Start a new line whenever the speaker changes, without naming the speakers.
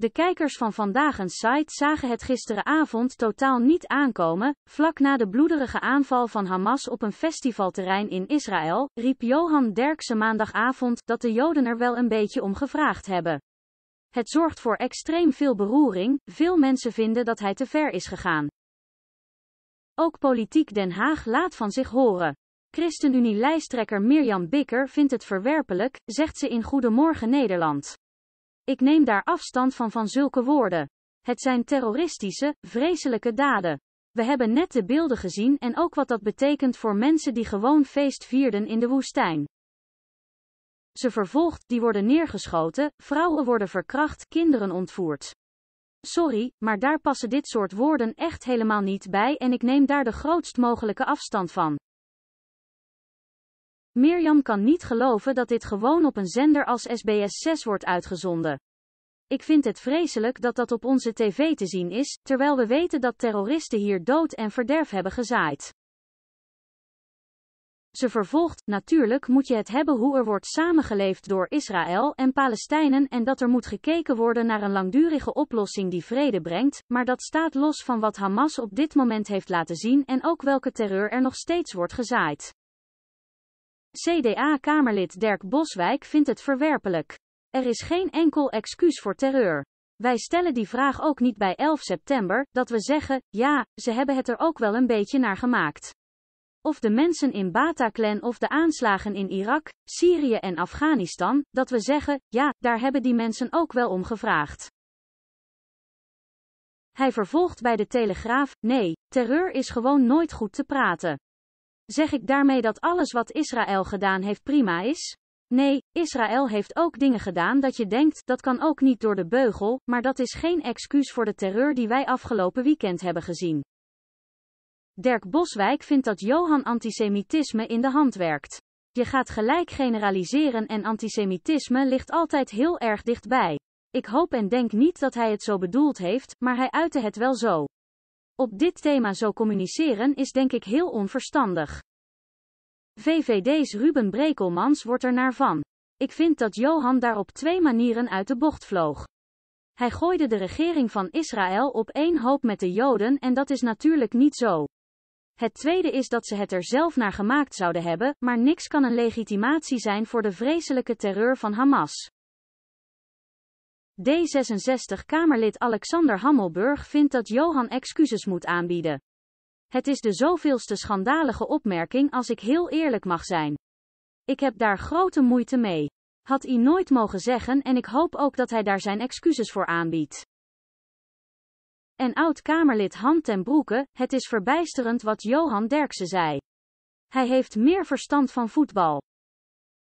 De kijkers van vandaag een site zagen het gisteravond totaal niet aankomen. Vlak na de bloederige aanval van Hamas op een festivalterrein in Israël, riep Johan Derksen maandagavond dat de Joden er wel een beetje om gevraagd hebben. Het zorgt voor extreem veel beroering, veel mensen vinden dat hij te ver is gegaan. Ook politiek Den Haag laat van zich horen. ChristenUnie-lijsttrekker Mirjam Bikker vindt het verwerpelijk, zegt ze in Goedemorgen Nederland. Ik neem daar afstand van van zulke woorden. Het zijn terroristische, vreselijke daden. We hebben net de beelden gezien en ook wat dat betekent voor mensen die gewoon feest vierden in de woestijn. Ze vervolgt, die worden neergeschoten, vrouwen worden verkracht, kinderen ontvoerd. Sorry, maar daar passen dit soort woorden echt helemaal niet bij en ik neem daar de grootst mogelijke afstand van. Mirjam kan niet geloven dat dit gewoon op een zender als SBS 6 wordt uitgezonden. Ik vind het vreselijk dat dat op onze tv te zien is, terwijl we weten dat terroristen hier dood en verderf hebben gezaaid. Ze vervolgt, natuurlijk moet je het hebben hoe er wordt samengeleefd door Israël en Palestijnen en dat er moet gekeken worden naar een langdurige oplossing die vrede brengt, maar dat staat los van wat Hamas op dit moment heeft laten zien en ook welke terreur er nog steeds wordt gezaaid. CDA-Kamerlid Dirk Boswijk vindt het verwerpelijk. Er is geen enkel excuus voor terreur. Wij stellen die vraag ook niet bij 11 september, dat we zeggen, ja, ze hebben het er ook wel een beetje naar gemaakt. Of de mensen in Bataclan of de aanslagen in Irak, Syrië en Afghanistan, dat we zeggen, ja, daar hebben die mensen ook wel om gevraagd. Hij vervolgt bij de Telegraaf, nee, terreur is gewoon nooit goed te praten. Zeg ik daarmee dat alles wat Israël gedaan heeft prima is? Nee, Israël heeft ook dingen gedaan dat je denkt, dat kan ook niet door de beugel, maar dat is geen excuus voor de terreur die wij afgelopen weekend hebben gezien. Dirk Boswijk vindt dat Johan antisemitisme in de hand werkt. Je gaat gelijk generaliseren en antisemitisme ligt altijd heel erg dichtbij. Ik hoop en denk niet dat hij het zo bedoeld heeft, maar hij uitte het wel zo. Op dit thema zo communiceren is denk ik heel onverstandig. VVD's Ruben Brekelmans wordt er naar van. Ik vind dat Johan daar op twee manieren uit de bocht vloog. Hij gooide de regering van Israël op één hoop met de Joden en dat is natuurlijk niet zo. Het tweede is dat ze het er zelf naar gemaakt zouden hebben, maar niks kan een legitimatie zijn voor de vreselijke terreur van Hamas. D66-Kamerlid Alexander Hammelburg vindt dat Johan excuses moet aanbieden. Het is de zoveelste schandalige opmerking als ik heel eerlijk mag zijn. Ik heb daar grote moeite mee. Had hij nooit mogen zeggen en ik hoop ook dat hij daar zijn excuses voor aanbiedt. En oud-Kamerlid Hand ten Broeke, het is verbijsterend wat Johan Derksen zei. Hij heeft meer verstand van voetbal.